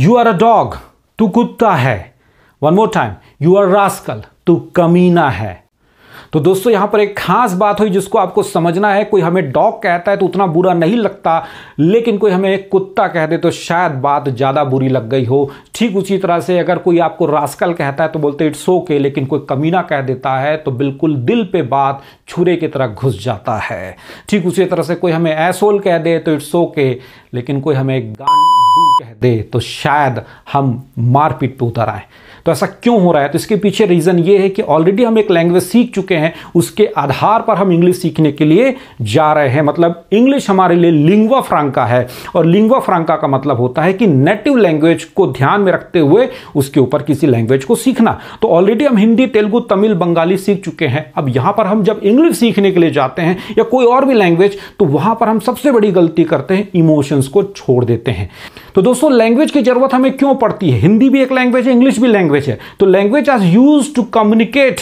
You are a dog तू कुत्ता है one more time you are rascal तू कमीना है तो दोस्तों यहां पर एक खास बात हुई जिसको आपको समझना है कोई हमें डॉग कहता है तो उतना बुरा नहीं लगता लेकिन कोई हमें कुत्ता कह दे तो शायद बात ज़्यादा बुरी लग गई हो ठीक उसी तरह से अगर कोई आपको रास्कल कहता है तो बोलते इट्स ओके लेकिन कोई कमीना कह देता है तो बिल्कुल दिल पे बात छुरे की तरह घुस जाता है ठीक उसी तरह से कोई हमें एसोल कह दे तो इट्स ओके लेकिन कोई हमें गांडू कह दे तो शायद हम मारपीट पे उतर आए तो ऐसा क्यों हो रहा है तो इसके पीछे रीज़न ये है कि ऑलरेडी हम एक लैंग्वेज सीख चुके हैं उसके आधार पर हम इंग्लिश सीखने के लिए जा रहे हैं मतलब इंग्लिश हमारे लिए लिंगवा फ्रांका है और लिंगवा फ्रांका का मतलब होता है कि नेटिव लैंग्वेज को ध्यान में रखते हुए उसके ऊपर किसी लैंग्वेज को सीखना तो ऑलरेडी हम हिंदी तेलुगु तमिल बंगाली सीख चुके हैं अब यहां पर हम जब इंग्लिश सीखने के लिए जाते हैं या कोई और भी लैंग्वेज तो वहां पर हम सबसे बड़ी गलती करते हैं इमोशंस को छोड़ देते हैं तो दोस्तों लैंग्वेज की जरूरत हमें क्यों पड़ती है हिंदी भी एक लैंग्वेज है इंग्लिश भी लैंग्वेज है तो लैंग्वेज आज use to communicate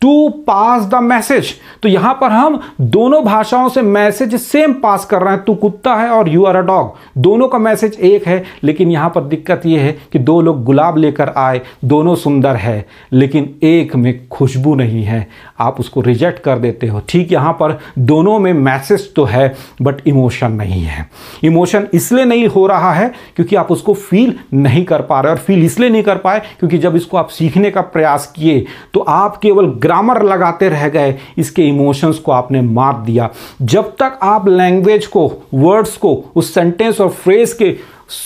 to pass the message तो यहां पर हम दोनों भाषाओं से मैसेज सेम पास कर रहे हैं तू कुत्ता है और यू आर अ डॉग दोनों का मैसेज एक है लेकिन यहां पर दिक्कत यह है कि दो लोग गुलाब लेकर आए दोनों सुंदर है लेकिन एक में खुशबू नहीं है आप उसको रिजेक्ट कर देते हो ठीक यहां पर दोनों में मैसेज तो है बट इमोशन नहीं है इमोशन इसलिए नहीं हो रहा है क्योंकि आप उसको फील नहीं कर पा रहे और फील इसलिए नहीं कर पाए क्योंकि जब इसको आप सीखने का प्रयास किए तो आप केवल ग्रामर लगाते रह गए इसके इमोशंस को आपने मार दिया जब तक आप लैंग्वेज को वर्ड्स को उस सेंटेंस और फ्रेज के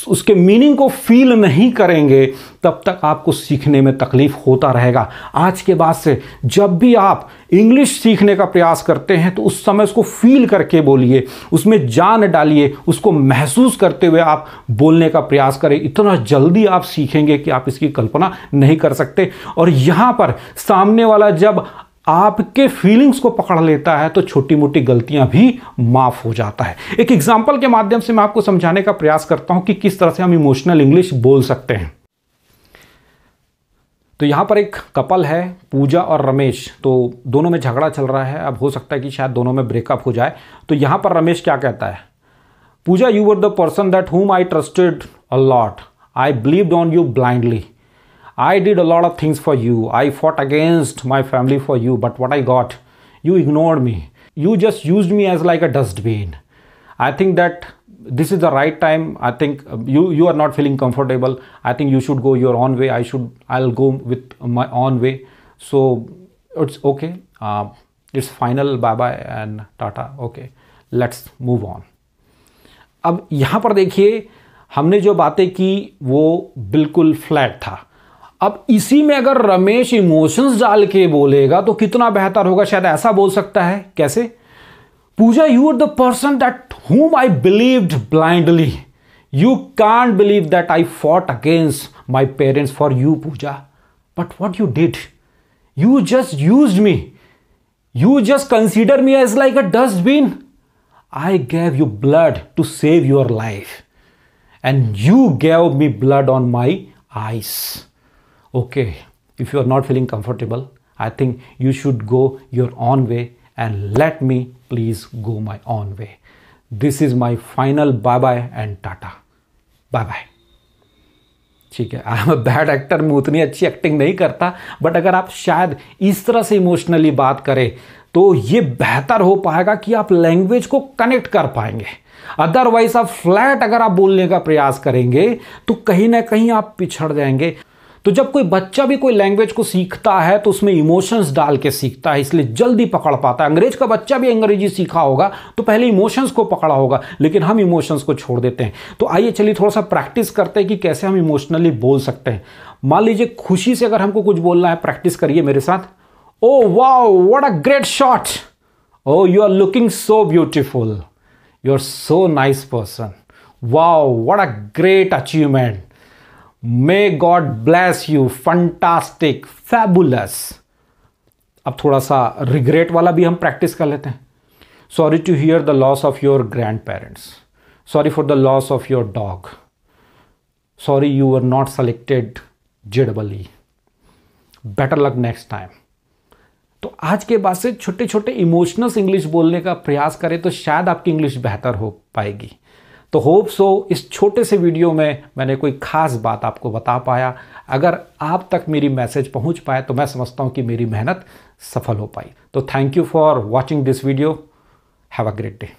उसके मीनिंग को फील नहीं करेंगे तब तक आपको सीखने में तकलीफ होता रहेगा आज के बाद से जब भी आप इंग्लिश सीखने का प्रयास करते हैं तो उस समय उसको फील करके बोलिए उसमें जान डालिए उसको महसूस करते हुए आप बोलने का प्रयास करें इतना जल्दी आप सीखेंगे कि आप इसकी कल्पना नहीं कर सकते और यहाँ पर सामने वाला जब आपके फीलिंग्स को पकड़ लेता है तो छोटी मोटी गलतियां भी माफ़ हो जाता है एक एग्जाम्पल के माध्यम से मैं आपको समझाने का प्रयास करता हूं कि किस तरह से हम इमोशनल इंग्लिश बोल सकते हैं तो यहां पर एक कपल है पूजा और रमेश तो दोनों में झगड़ा चल रहा है अब हो सकता है कि शायद दोनों में ब्रेकअप हो जाए तो यहां पर रमेश क्या कहता है Pooja you were the person that whom I trusted a lot I believe on you blindly I did a lot of things for you. I fought against my family for you, but what I got, you ignored me. You just used me as like a dustbin. I think that this is the right time. I think uh, you you are not feeling comfortable. I think you should go your own way. I should I'll go with my own way. So it's okay. Uh, it's final. Bye bye and Tata. Okay, let's move on. अब यहाँ पर देखिए हमने जो बातें की वो बिल्कुल फ्लैट था अब इसी में अगर रमेश इमोशंस डाल के बोलेगा तो कितना बेहतर होगा शायद ऐसा बोल सकता है कैसे Pooja you are the person that whom I believed blindly you can believe that I fought against my parents for you Pooja but what you did you just use me you just consider me as like a dustbin I gave you blood to save your life and you gave me blood on my eyes okay, if you are not feeling comfortable, I think you should go your own way and let me please go my own way. This is my final bye bye and tata. Bye bye. ठीक है I am a bad actor मैं उतनी अच्छी acting नहीं करता but अगर आप शायद इस तरह से इमोशनली बात करें तो ये बेहतर हो पाएगा कि आप लैंग्वेज को कनेक्ट कर पाएंगे अदरवाइज आप फ्लैट अगर आप बोलने का प्रयास करेंगे तो कहीं ना कहीं आप पिछड़ जाएंगे तो जब कोई बच्चा भी कोई लैंग्वेज को सीखता है तो उसमें इमोशंस डाल के सीखता है इसलिए जल्दी पकड़ पाता है अंग्रेज का बच्चा भी अंग्रेजी सीखा होगा तो पहले इमोशंस को पकड़ा होगा लेकिन हम इमोशंस को छोड़ देते हैं तो आइए चलिए थोड़ा सा प्रैक्टिस करते हैं कि कैसे हम इमोशनली बोल सकते हैं मान लीजिए खुशी से अगर हमको कुछ बोलना है प्रैक्टिस करिए मेरे साथ oh wow what a great shot oh you are looking so beautiful you are so nice person wow what a great achievement may God bless you fantastic fabulous अब थोड़ा सा रिग्रेट वाला भी हम प्रैक्टिस कर लेते हैं sorry to hear the loss of your grandparents sorry for the loss of your dog sorry you are not selected sadly better luck next time तो आज के बाद से छोटे छोटे इमोशनल्स इंग्लिश बोलने का प्रयास करें तो शायद आपकी इंग्लिश बेहतर हो पाएगी तो होप सो इस छोटे से वीडियो में मैंने कोई ख़ास बात आपको बता पाया अगर आप तक मेरी मैसेज पहुंच पाए तो मैं समझता हूं कि मेरी मेहनत सफल हो पाई तो thank you for watching this video have a great day